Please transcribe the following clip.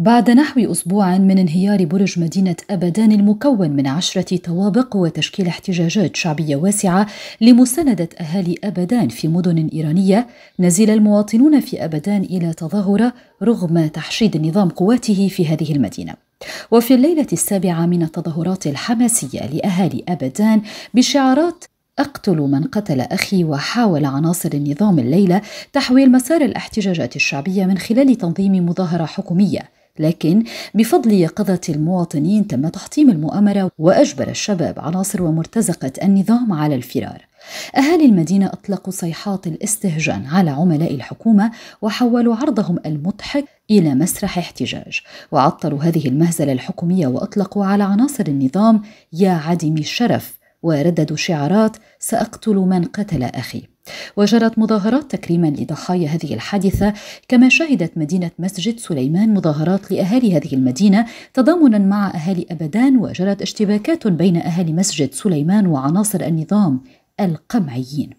بعد نحو أسبوع من انهيار برج مدينة أبدان المكون من عشرة طوابق وتشكيل احتجاجات شعبية واسعة لمساندة أهالي أبدان في مدن إيرانية، نزل المواطنون في أبدان إلى تظاهرة رغم تحشيد نظام قواته في هذه المدينة. وفي الليلة السابعة من التظاهرات الحماسية لأهالي أبدان بشعارات اقتل من قتل اخي وحاول عناصر النظام الليله تحويل مسار الاحتجاجات الشعبيه من خلال تنظيم مظاهره حكوميه لكن بفضل يقظة المواطنين تم تحطيم المؤامرة وأجبر الشباب عناصر ومرتزقة النظام على الفرار أهالي المدينة أطلقوا صيحات الاستهجان على عملاء الحكومة وحولوا عرضهم المضحك إلى مسرح احتجاج وعطلوا هذه المهزلة الحكومية وأطلقوا على عناصر النظام يا عدم الشرف ورددوا شعارات سأقتل من قتل أخي وجرت مظاهرات تكريما لضحايا هذه الحادثة كما شهدت مدينة مسجد سليمان مظاهرات لأهالي هذه المدينة تضامنا مع أهالي أبدان وجرت اشتباكات بين أهالي مسجد سليمان وعناصر النظام القمعيين